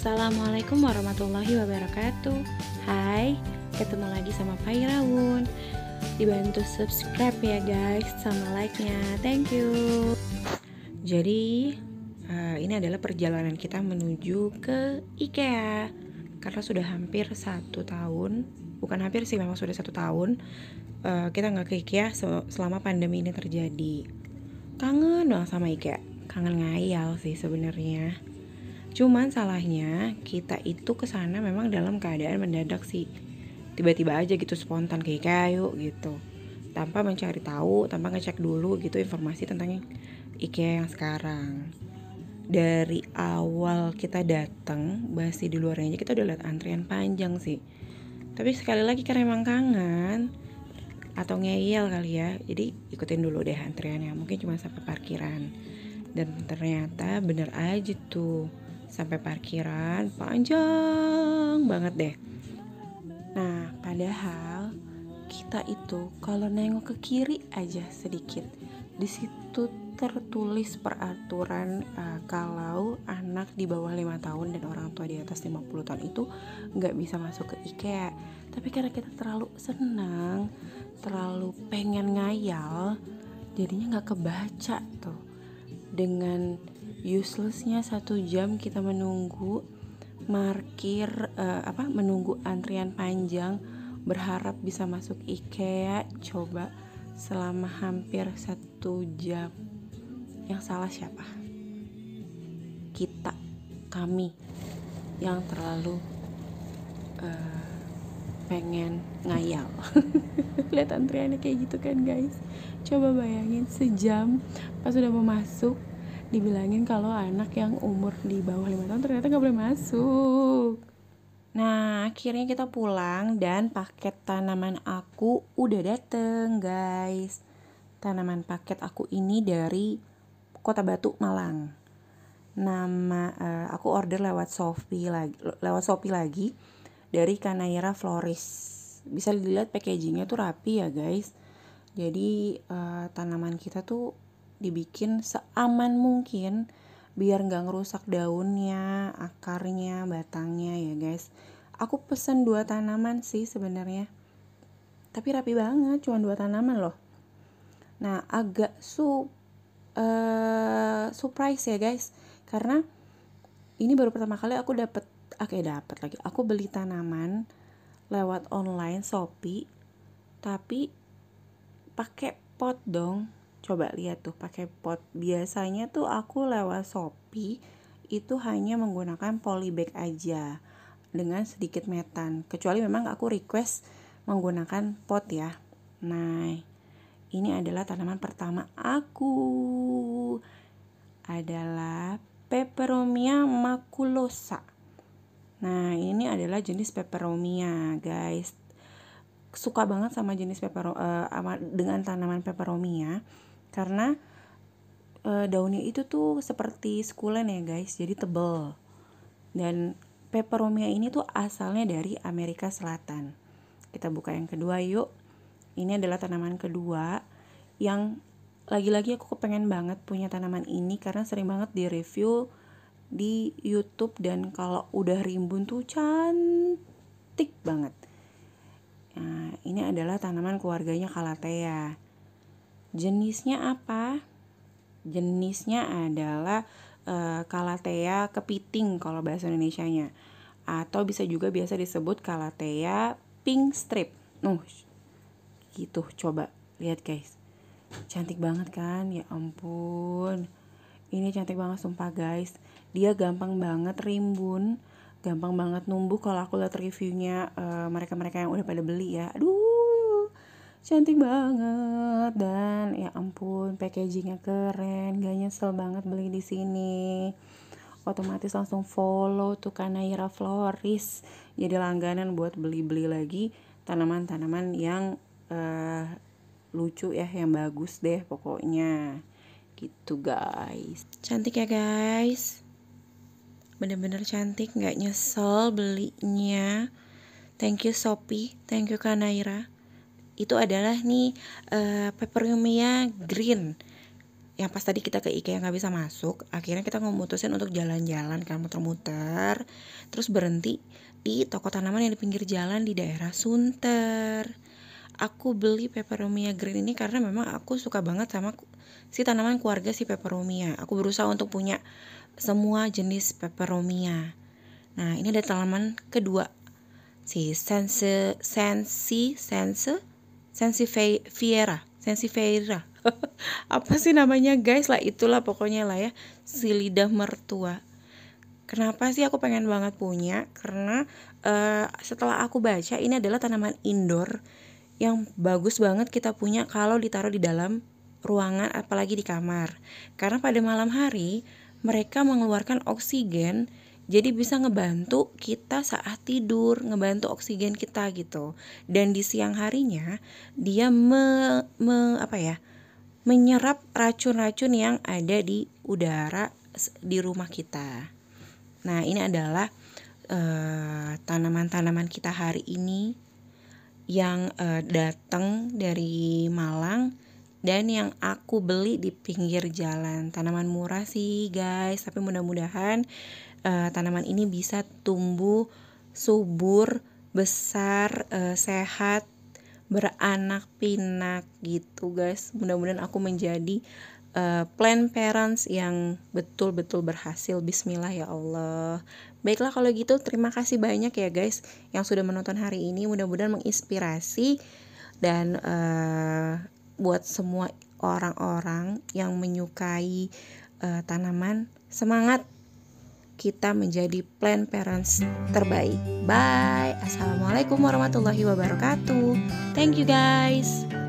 Assalamualaikum warahmatullahi wabarakatuh Hai, ketemu lagi sama Faira Dibantu subscribe ya guys sama like-nya, thank you Jadi, eh, ini adalah perjalanan kita menuju ke IKEA Karena sudah hampir satu tahun Bukan hampir sih, memang sudah satu tahun eh, Kita nggak ke IKEA selama pandemi ini terjadi Kangen dong sama IKEA Kangen ngayal sih sebenarnya Cuman salahnya kita itu kesana memang dalam keadaan mendadak sih. Tiba-tiba aja gitu spontan kayak kayu gitu. Tanpa mencari tahu, tanpa ngecek dulu gitu informasi tentang IKEA yang sekarang. Dari awal kita datang, masih di luarnya aja kita udah lihat antrian panjang sih. Tapi sekali lagi karena emang kangen, atau ngeyel kali ya jadi ikutin dulu deh antriannya mungkin cuma sampai parkiran dan ternyata bener aja tuh sampai parkiran panjang banget deh. Nah, padahal kita itu kalau nengok ke kiri aja sedikit, di situ tertulis peraturan uh, kalau anak di bawah 5 tahun dan orang tua di atas 50 tahun itu nggak bisa masuk ke IKEA. Tapi karena kita terlalu senang, terlalu pengen ngayal, jadinya nggak kebaca tuh dengan uselessnya satu jam kita menunggu markir uh, apa menunggu antrian panjang berharap bisa masuk IKEA coba selama hampir satu jam yang salah siapa kita kami yang terlalu uh, pengen ngayal lihat antriannya kayak gitu kan guys coba bayangin sejam pas sudah mau masuk dibilangin kalau anak yang umur di bawah lima tahun ternyata nggak boleh masuk Nah, akhirnya kita pulang dan paket tanaman aku udah dateng, guys. Tanaman paket aku ini dari Kota Batu, Malang. Nama uh, aku order lewat Shopee lagi, lewat Shopee lagi dari Kanaira Florist. Bisa dilihat packagingnya tuh rapi ya, guys. Jadi uh, tanaman kita tuh dibikin seaman mungkin biar nggak ngerusak daunnya, akarnya, batangnya ya guys. Aku pesen dua tanaman sih sebenarnya. Tapi rapi banget, cuma dua tanaman loh. Nah, agak su uh, surprise ya guys, karena ini baru pertama kali aku dapet, oke okay, dapat lagi. Aku beli tanaman lewat online Shopee, tapi pakai pot dong coba lihat tuh pakai pot biasanya tuh aku lewat Shopee itu hanya menggunakan polybag aja dengan sedikit metan kecuali memang aku request menggunakan pot ya nah ini adalah tanaman pertama aku adalah peperomia maculosa nah ini adalah jenis peperomia guys suka banget sama jenis peperomia eh, dengan tanaman peperomia karena e, daunnya itu tuh seperti sekulen ya guys jadi tebel dan peperomia ini tuh asalnya dari Amerika Selatan kita buka yang kedua yuk ini adalah tanaman kedua yang lagi-lagi aku kepengen banget punya tanaman ini karena sering banget di review di YouTube dan kalau udah rimbun tuh cantik banget. Nah, ini adalah tanaman keluarganya Kalatea Jenisnya apa? Jenisnya adalah e, kalatea kepiting kalau bahasa Indonesia-nya Atau bisa juga biasa disebut kalatea pink strip. Nuh, gitu coba lihat guys. Cantik banget kan? Ya ampun. Ini cantik banget sumpah guys. Dia gampang banget rimbun gampang banget numbuh kalau aku lihat reviewnya eh, mereka mereka -mereka yang udah pada beli ya. Aduh, cantik banget dan ya ampun packagingnya keren gak nyesel banget beli di sini otomatis langsung follow tuh Kanaira Floris jadi langganan buat beli-beli lagi tanaman-tanaman yang uh, lucu ya yang bagus deh pokoknya gitu guys cantik ya guys bener-bener cantik gak nyesel belinya thank you Sopi thank you Kanaira itu adalah nih uh, green yang pas tadi kita ke IKEA nggak bisa masuk akhirnya kita memutusin untuk jalan-jalan kan muter-muter terus berhenti di toko tanaman yang di pinggir jalan di daerah Sunter aku beli peperomia green ini karena memang aku suka banget sama si tanaman keluarga si peperomia aku berusaha untuk punya semua jenis peperomia nah ini ada tanaman kedua si sense sensi sense Sensifiera, Sensifiera. Apa sih namanya guys? Lah itulah pokoknya lah ya, si lidah mertua. Kenapa sih aku pengen banget punya? Karena uh, setelah aku baca ini adalah tanaman indoor yang bagus banget kita punya kalau ditaruh di dalam ruangan apalagi di kamar. Karena pada malam hari mereka mengeluarkan oksigen jadi bisa ngebantu kita saat tidur, ngebantu oksigen kita gitu. Dan di siang harinya dia me, me apa ya? menyerap racun-racun yang ada di udara di rumah kita. Nah, ini adalah eh, tanaman-tanaman uh, kita hari ini yang uh, eh, datang dari Malang dan yang aku beli di pinggir jalan. Tanaman murah sih, guys, tapi mudah-mudahan Eh, tanaman ini bisa tumbuh subur, besar, uh, sehat, beranak pinak gitu guys. Mudah-mudahan aku menjadi uh, eh, plan parents yang betul-betul berhasil. Bismillah ya Allah. Baiklah kalau gitu terima kasih banyak ya guys yang sudah menonton hari ini. Mudah-mudahan menginspirasi dan uh, buat semua orang-orang yang menyukai uh, tanaman semangat kita menjadi plan parents terbaik. Bye. Assalamualaikum warahmatullahi wabarakatuh. Thank you guys.